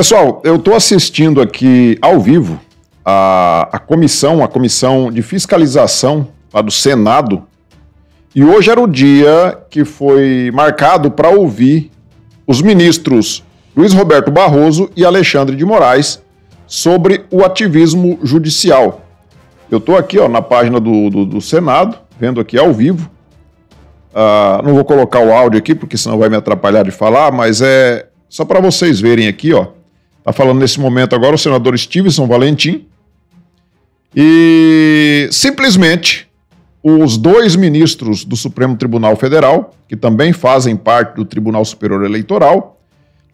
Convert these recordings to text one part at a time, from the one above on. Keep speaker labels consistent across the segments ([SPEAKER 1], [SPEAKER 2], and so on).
[SPEAKER 1] Pessoal, eu estou assistindo aqui ao vivo a, a comissão, a comissão de fiscalização lá do Senado. E hoje era o dia que foi marcado para ouvir os ministros Luiz Roberto Barroso e Alexandre de Moraes sobre o ativismo judicial. Eu estou aqui ó, na página do, do, do, Senado, vendo aqui ao vivo. Uh, não vou colocar o áudio aqui, porque senão vai me atrapalhar de falar, mas é só para vocês verem aqui, ó. Está falando nesse momento agora o senador Stevenson Valentim. E simplesmente os dois ministros do Supremo Tribunal Federal, que também fazem parte do Tribunal Superior Eleitoral,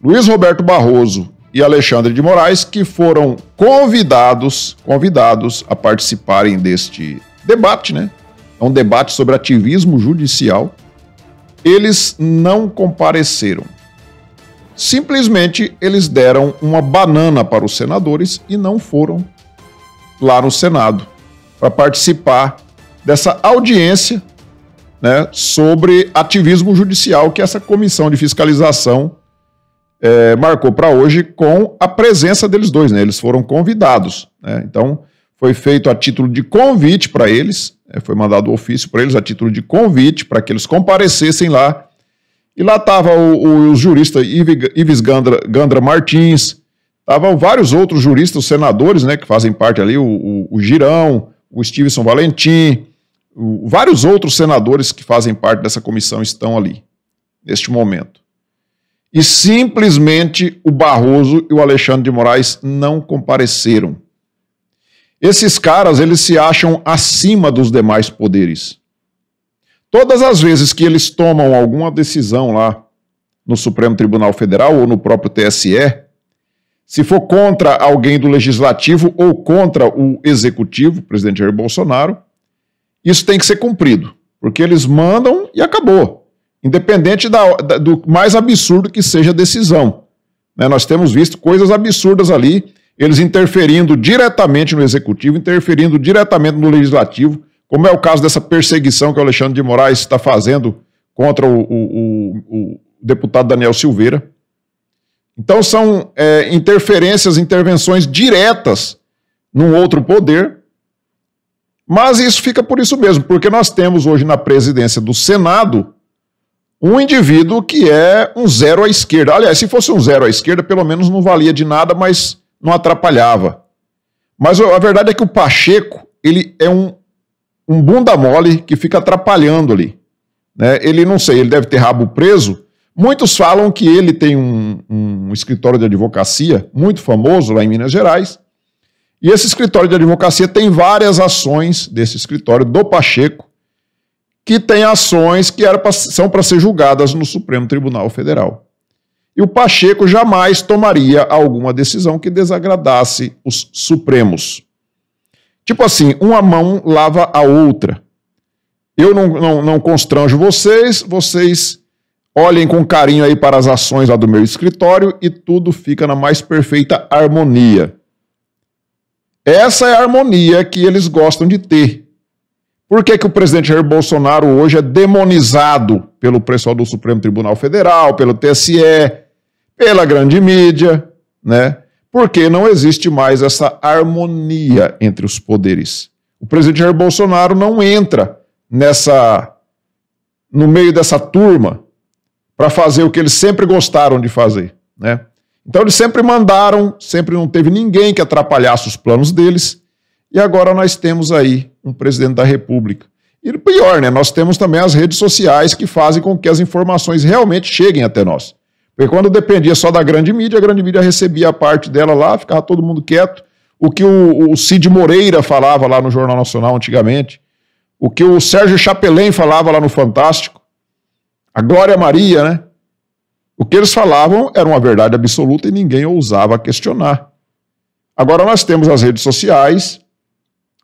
[SPEAKER 1] Luiz Roberto Barroso e Alexandre de Moraes, que foram convidados, convidados a participarem deste debate, né? É um debate sobre ativismo judicial. Eles não compareceram. Simplesmente eles deram uma banana para os senadores e não foram lá no Senado para participar dessa audiência né, sobre ativismo judicial que essa comissão de fiscalização é, marcou para hoje com a presença deles dois. Né? Eles foram convidados. Né? Então, foi feito a título de convite para eles, né? foi mandado o ofício para eles a título de convite para que eles comparecessem lá e lá estava o, o, o, jurista Ives Gandra, Gandra Martins, estavam vários outros juristas, senadores, né, que fazem parte ali, o, o Girão, o Stevenson Valentim, vários outros senadores que fazem parte dessa comissão estão ali, neste momento. E simplesmente o Barroso e o Alexandre de Moraes não compareceram. Esses caras, eles se acham acima dos demais poderes. Todas as vezes que eles tomam alguma decisão lá no Supremo Tribunal Federal ou no próprio TSE, se for contra alguém do legislativo ou contra o executivo, o presidente Jair Bolsonaro, isso tem que ser cumprido, porque eles mandam e acabou, independente da, da, do mais absurdo que seja a decisão. Né? Nós temos visto coisas absurdas ali, eles interferindo diretamente no executivo, interferindo diretamente no legislativo, como é o caso dessa perseguição que o Alexandre de Moraes está fazendo contra o, o, o, o deputado Daniel Silveira. Então são é, interferências, intervenções diretas num outro poder, mas isso fica por isso mesmo, porque nós temos hoje na presidência do Senado um indivíduo que é um zero à esquerda. Aliás, se fosse um zero à esquerda, pelo menos não valia de nada, mas não atrapalhava. Mas a verdade é que o Pacheco, ele é um um bunda mole que fica atrapalhando ali. Né? Ele não sei, ele deve ter rabo preso. Muitos falam que ele tem um, um escritório de advocacia muito famoso lá em Minas Gerais. E esse escritório de advocacia tem várias ações desse escritório do Pacheco, que tem ações que pra, são para ser julgadas no Supremo Tribunal Federal. E o Pacheco jamais tomaria alguma decisão que desagradasse os Supremos. Tipo assim, uma mão lava a outra. Eu não, não, não constranjo vocês, vocês olhem com carinho aí para as ações lá do meu escritório e tudo fica na mais perfeita harmonia. Essa é a harmonia que eles gostam de ter. Por que, que o presidente Jair Bolsonaro hoje é demonizado pelo pessoal do Supremo Tribunal Federal, pelo TSE, pela grande mídia, né? porque não existe mais essa harmonia entre os poderes. O presidente Jair Bolsonaro não entra nessa no meio dessa turma para fazer o que eles sempre gostaram de fazer, né? Então eles sempre mandaram, sempre não teve ninguém que atrapalhasse os planos deles. E agora nós temos aí um presidente da República. E pior, né? Nós temos também as redes sociais que fazem com que as informações realmente cheguem até nós. Porque quando dependia só da grande mídia, a grande mídia recebia a parte dela lá, ficava todo mundo quieto. O que o, o Cid Moreira falava lá no Jornal Nacional antigamente, o que o Sérgio Chapelém falava lá no Fantástico, a Glória Maria, né? O que eles falavam era uma verdade absoluta e ninguém ousava questionar. Agora nós temos as redes sociais,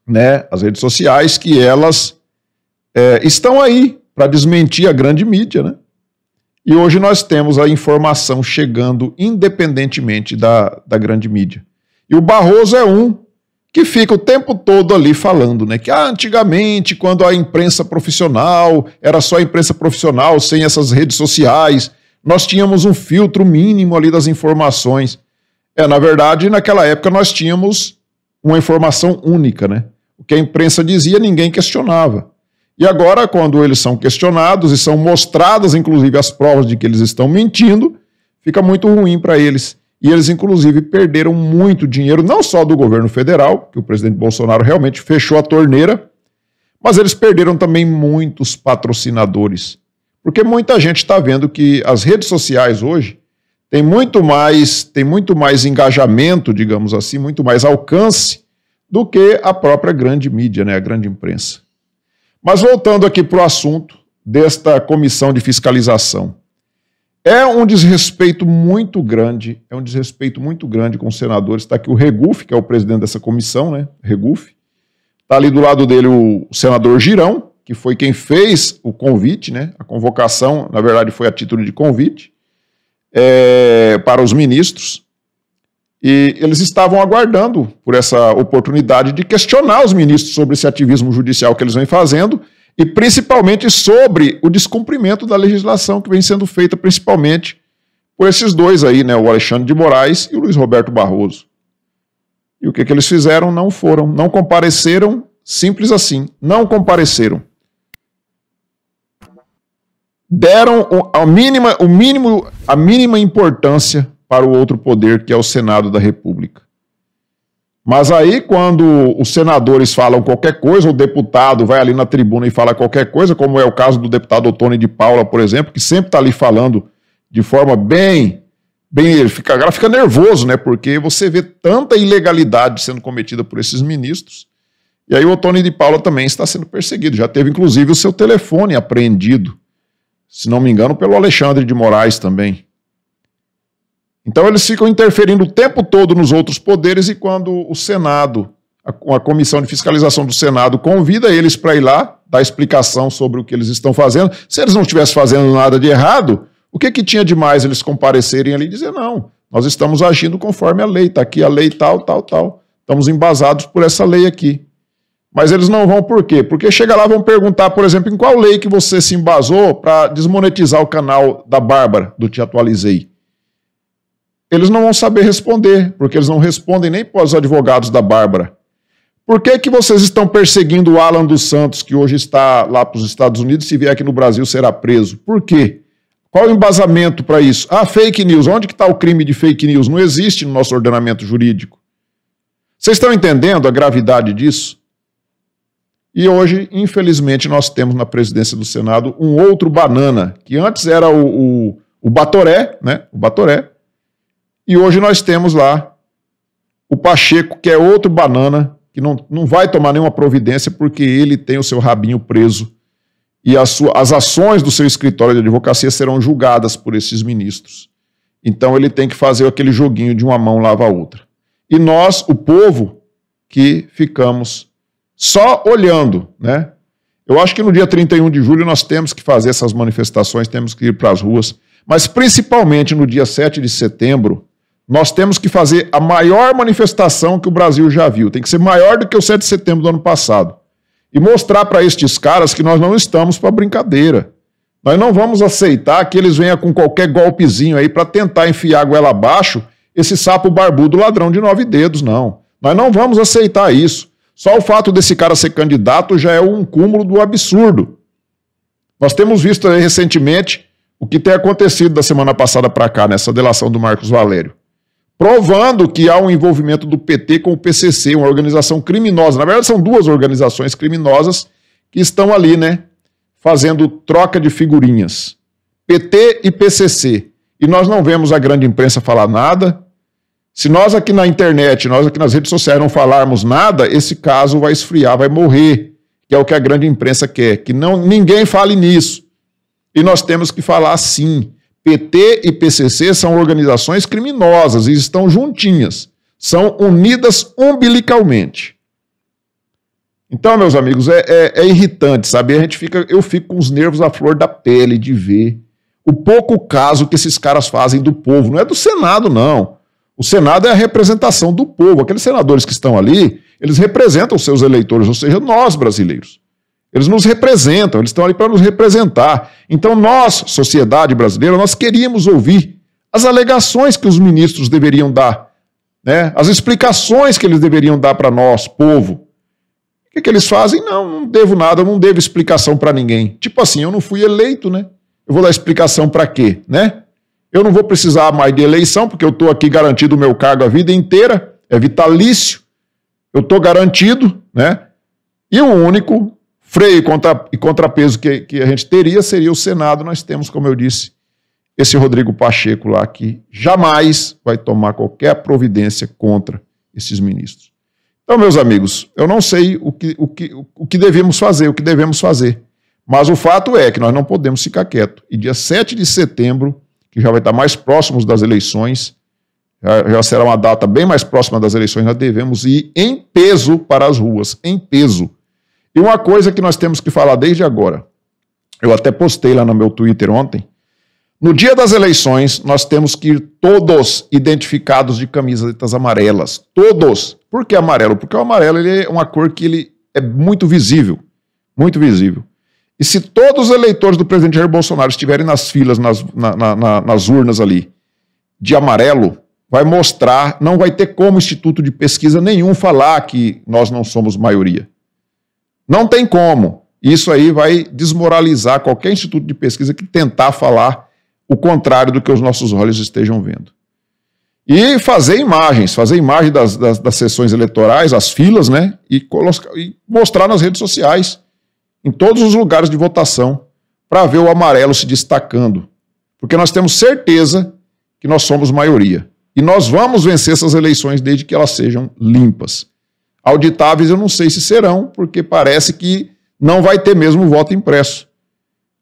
[SPEAKER 1] né? As redes sociais que elas é, estão aí para desmentir a grande mídia, né? E hoje nós temos a informação chegando independentemente da, da grande mídia. E o Barroso é um que fica o tempo todo ali falando, né? Que ah, antigamente, quando a imprensa profissional era só a imprensa profissional, sem essas redes sociais, nós tínhamos um filtro mínimo ali das informações. É, na verdade, naquela época nós tínhamos uma informação única, né? O que a imprensa dizia, ninguém questionava. E agora, quando eles são questionados e são mostradas, inclusive, as provas de que eles estão mentindo, fica muito ruim para eles. E eles, inclusive, perderam muito dinheiro, não só do governo federal, que o presidente Bolsonaro realmente fechou a torneira, mas eles perderam também muitos patrocinadores. Porque muita gente está vendo que as redes sociais hoje têm muito mais, tem muito mais engajamento, digamos assim, muito mais alcance do que a própria grande mídia, né, a grande imprensa. Mas voltando aqui para o assunto desta comissão de fiscalização. É um desrespeito muito grande, é um desrespeito muito grande com os senadores. Está aqui o Regufe, que é o presidente dessa comissão, né? Regufe. Está ali do lado dele o senador Girão, que foi quem fez o convite, né? A convocação, na verdade, foi a título de convite é, para os ministros. E eles estavam aguardando por essa oportunidade de questionar os ministros sobre esse ativismo judicial que eles vêm fazendo e principalmente sobre o descumprimento da legislação que vem sendo feita principalmente por esses dois aí, né, o Alexandre de Moraes e o Luiz Roberto Barroso. E o que, que eles fizeram? Não foram, não compareceram, simples assim, não compareceram. Deram a mínima, o mínimo, a mínima importância para o outro poder, que é o Senado da República. Mas aí, quando os senadores falam qualquer coisa, o deputado vai ali na tribuna e fala qualquer coisa, como é o caso do deputado Otônio de Paula, por exemplo, que sempre está ali falando de forma bem. bem ele fica, agora fica nervoso, né? Porque você vê tanta ilegalidade sendo cometida por esses ministros. E aí, o Otônio de Paula também está sendo perseguido. Já teve, inclusive, o seu telefone apreendido, se não me engano, pelo Alexandre de Moraes também. Então eles ficam interferindo o tempo todo nos outros poderes e quando o Senado, a, comissão de fiscalização do Senado convida eles para ir lá dar explicação sobre o que eles estão fazendo, se eles não estivessem fazendo nada de errado, o que que tinha de mais eles comparecerem ali e dizer não, nós estamos agindo conforme a lei, está aqui a lei tal, tal, tal. Estamos embasados por essa lei aqui. Mas eles não vão por quê? Porque chega lá vão perguntar, por exemplo, em qual lei que você se embasou para desmonetizar o canal da Bárbara, do Te Atualizei eles não vão saber responder, porque eles não respondem nem para os advogados da Bárbara. Por que, que vocês estão perseguindo o Alan dos Santos, que hoje está lá para os Estados Unidos, se vier aqui no Brasil será preso? Por quê? Qual o embasamento para isso? Ah, fake news. Onde que está o crime de fake news? Não existe no nosso ordenamento jurídico. Vocês estão entendendo a gravidade disso? E hoje, infelizmente, nós temos na presidência do Senado um outro banana, que antes era o, o, o Batoré, né? O Batoré, e hoje nós temos lá o Pacheco, que é outro banana, que não, não vai tomar nenhuma providência porque ele tem o seu rabinho preso. E as, sua, as ações do seu escritório de advocacia serão julgadas por esses ministros. Então ele tem que fazer aquele joguinho de uma mão lava a outra. E nós, o povo, que ficamos só olhando, né? Eu acho que no dia 31 de julho nós temos que fazer essas manifestações, temos que ir para as ruas, mas principalmente no dia 7 de setembro, nós temos que fazer a maior manifestação que o Brasil já viu. Tem que ser maior do que o 7 de setembro do ano passado. E mostrar para estes caras que nós não estamos para brincadeira. Nós não vamos aceitar que eles venham com qualquer golpezinho aí para tentar enfiar a goela abaixo esse sapo barbudo ladrão de nove dedos, não. Nós não vamos aceitar isso. Só o fato desse cara ser candidato já é um cúmulo do absurdo. Nós temos visto recentemente o que tem acontecido da semana passada para cá nessa delação do Marcos Valério provando que há um envolvimento do PT com o PCC, uma organização criminosa. Na verdade, são duas organizações criminosas que estão ali, né, fazendo troca de figurinhas. PT e PCC. E nós não vemos a grande imprensa falar nada. Se nós aqui na internet, nós aqui nas redes sociais não falarmos nada, esse caso vai esfriar, vai morrer, que é o que a grande imprensa quer, que não ninguém fale nisso. E nós temos que falar sim. PT e PCC são organizações criminosas e estão juntinhas, são unidas umbilicalmente. Então, meus amigos, é, é, é irritante, sabe? A gente fica, eu fico com os nervos à flor da pele de ver o pouco caso que esses caras fazem do povo. Não é do Senado, não. O Senado é a representação do povo. Aqueles senadores que estão ali, eles representam os seus eleitores, ou seja, nós brasileiros. Eles nos representam, eles estão ali para nos representar. Então, nós, sociedade brasileira, nós queríamos ouvir as alegações que os ministros deveriam dar, né? as explicações que eles deveriam dar para nós, povo. O que, que eles fazem? Não, não devo nada, não devo explicação para ninguém. Tipo assim, eu não fui eleito, né? Eu vou dar explicação para quê, né? Eu não vou precisar mais de eleição, porque eu estou aqui garantido o meu cargo a vida inteira, é vitalício, eu estou garantido, né? E o único freio contra, e contrapeso que, que a gente teria seria o Senado. Nós temos, como eu disse, esse Rodrigo Pacheco lá que jamais vai tomar qualquer providência contra esses ministros. Então, meus amigos, eu não sei o que, o que, o que devemos fazer, o que devemos fazer. Mas o fato é que nós não podemos ficar quietos. E dia 7 de setembro, que já vai estar mais próximo das eleições, já, já será uma data bem mais próxima das eleições, nós devemos ir em peso para as ruas, em peso e uma coisa que nós temos que falar desde agora, eu até postei lá no meu Twitter ontem. No dia das eleições, nós temos que ir todos identificados de camisetas amarelas. Todos. Por que amarelo? Porque o amarelo ele é uma cor que ele é muito visível. Muito visível. E se todos os eleitores do presidente Jair Bolsonaro estiverem nas filas, nas, na, na, nas urnas ali, de amarelo, vai mostrar, não vai ter como instituto de pesquisa nenhum falar que nós não somos maioria. Não tem como. Isso aí vai desmoralizar qualquer instituto de pesquisa que tentar falar o contrário do que os nossos olhos estejam vendo. E fazer imagens, fazer imagem das, das, das sessões eleitorais, as filas, né? E, e mostrar nas redes sociais, em todos os lugares de votação, para ver o amarelo se destacando. Porque nós temos certeza que nós somos maioria. E nós vamos vencer essas eleições desde que elas sejam limpas. Auditáveis eu não sei se serão, porque parece que não vai ter mesmo voto impresso.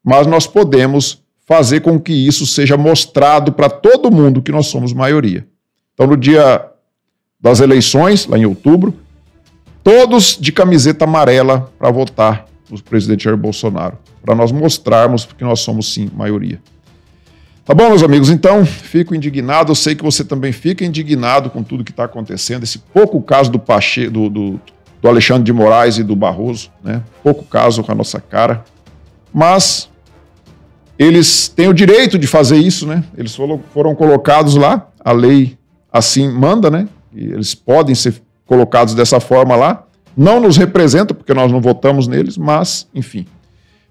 [SPEAKER 1] Mas nós podemos fazer com que isso seja mostrado para todo mundo que nós somos maioria. Então, no dia das eleições, lá em outubro, todos de camiseta amarela para votar no presidente Jair Bolsonaro, para nós mostrarmos que nós somos sim maioria. Tá bom, meus amigos? Então, fico indignado. Eu sei que você também fica indignado com tudo que está acontecendo. Esse pouco caso do, Pache, do, do, do, Alexandre de Moraes e do Barroso, né? Pouco caso com a nossa cara. Mas eles têm o direito de fazer isso, né? Eles foram, foram colocados lá. A lei assim manda, né? E eles podem ser colocados dessa forma lá. Não nos representa, porque nós não votamos neles, mas, enfim.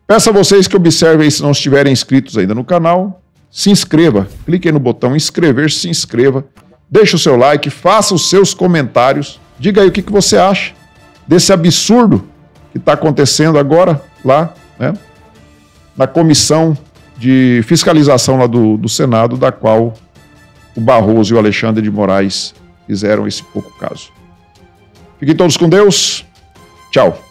[SPEAKER 1] Peço a vocês que observem se não estiverem inscritos ainda no canal se inscreva. Clique aí no botão inscrever, se inscreva. Deixe o seu like, faça os seus comentários. Diga aí o que, que você acha desse absurdo que está acontecendo agora lá, né? Na comissão de fiscalização lá do, do Senado, da qual o Barroso e o Alexandre de Moraes fizeram esse pouco caso. Fiquem todos com Deus. Tchau.